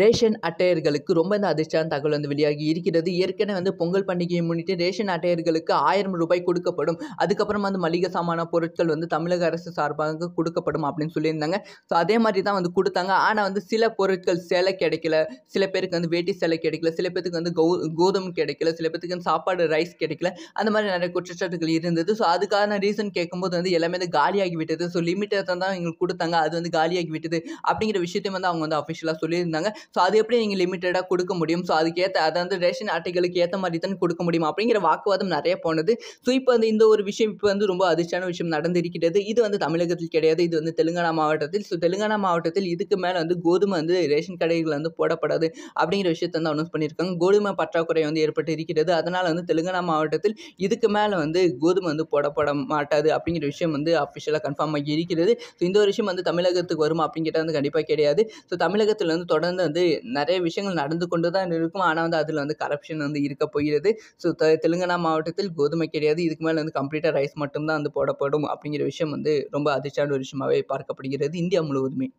ration அட்டையர்களுக்கு ரொம்ப இந்த அதிர்ஷ்டம் தகவல் வந்து வெளியாகி இருக்கிறது ஏற்கனவே வந்து பொங்கல் பண்டிகையை முன்னிட்டு ரேஷன் அட்டையர்களுக்கு ஆயிரம் ரூபாய் கொடுக்கப்படும் அதுக்கப்புறம் வந்து மளிகை சாமான பொருட்கள் வந்து தமிழக அரசு சார்பாக கொடுக்கப்படும் அப்படின்னு சொல்லியிருந்தாங்க ஸோ அதே மாதிரி தான் வந்து கொடுத்தாங்க ஆனால் வந்து சில பொருட்கள் சேலை கிடைக்கல சில பேருக்கு வந்து வேட்டி சேலை கிடைக்கல சில பேருக்கு வந்து கௌ கோதுமை கிடைக்கல சில பேருக்கு வந்து சாப்பாடு ரைஸ் கிடைக்கல அந்த மாதிரி நிறைய குற்றச்சாட்டுகள் இருந்தது ஸோ அதுக்கான ரீசன் கேட்கும்போது வந்து எல்லாமே வந்து காலியாகி விட்டது ஸோ லிமிட்டை தான் எங்களுக்கு கொடுத்தாங்க அது வந்து காலியாகி விட்டது அப்படிங்கிற விஷயத்தையும் வந்து அவங்க வந்து அஃபிஷியலாக சொல்லியிருந்தாங்க ஸோ அது எப்படி நீங்கள் லிமிட்டடாக கொடுக்க முடியும் ஸோ அதுக்கேற்ற வந்து ரேஷன் அட்டைகளுக்கு ஏற்ற மாதிரி தான் கொடுக்க முடியும் அப்படிங்கிற வாக்குவாதம் நிறைய போனது ஸோ இப்போ வந்து இந்த ஒரு விஷயம் இப்போ வந்து ரொம்ப அதிர்ச்சியான விஷயம் நடந்திருக்கிறது இது வந்து தமிழகத்தில் கிடையாது இது வந்து தெலுங்கானா மாவட்டத்தில் ஸோ தெலுங்கானா மாவட்டத்தில் இதுக்கு மேலே வந்து கோதுமை வந்து ரேஷன் கடைகள் வந்து போடப்படாது அப்படிங்கிற விஷயத்தை வந்து அனௌன்ஸ் பண்ணியிருக்காங்க கோதுமை பற்றாக்குறை வந்து ஏற்பட்டு இருக்கிறது அதனால் வந்து தெலுங்கானா மாவட்டத்தில் இதுக்கு மேலே வந்து கோதுமை வந்து போடப்பட மாட்டாது அப்படிங்கிற விஷயம் வந்து அஃபிஷியலாக கன்ஃபார்ம் ஆகி இருக்கிறது ஸோ இந்த ஒரு விஷயம் வந்து தமிழகத்துக்கு வருமா அப்படிங்கிறத வந்து கண்டிப்பாக கிடையாது ஸோ தமிழகத்தில் வந்து தொடர்ந்து வந்து நிறைய விஷயங்கள் நடந்து கொண்டு தான் இருக்கும் ஆனால் வந்து அதில் வந்து கரப்ஷன் வந்து இருக்க போகிறது ஸோ தெலுங்கானா மாவட்டத்தில் கோதுமை கிடையாது இதுக்கு மேலே வந்து கம்ப்ளீட்டாக ரைஸ் மட்டும்தான் வந்து போடப்படும் அப்படிங்கிற விஷயம் வந்து ரொம்ப அதிர்ச்சியான ஒரு விஷயமாகவே பார்க்கப்படுகிறது இந்தியா முழுவதுமே